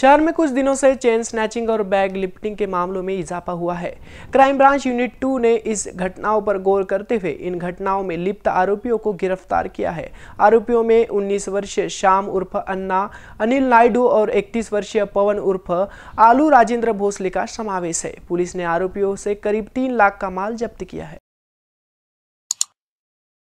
शहर में कुछ दिनों से चेन स्नैचिंग और बैग लिफ्टिंग के मामलों में इजाफा हुआ है क्राइम ब्रांच यूनिट टू ने इस घटनाओं पर गौर करते हुए इन घटनाओं में लिप्त आरोपियों को गिरफ्तार किया है आरोपियों में 19 वर्षीय श्याम उर्फ अन्ना अनिल नायडू और 31 वर्षीय पवन उर्फ आलू राजेंद्र भोसले का समावेश है पुलिस ने आरोपियों से करीब तीन लाख का माल जब्त किया है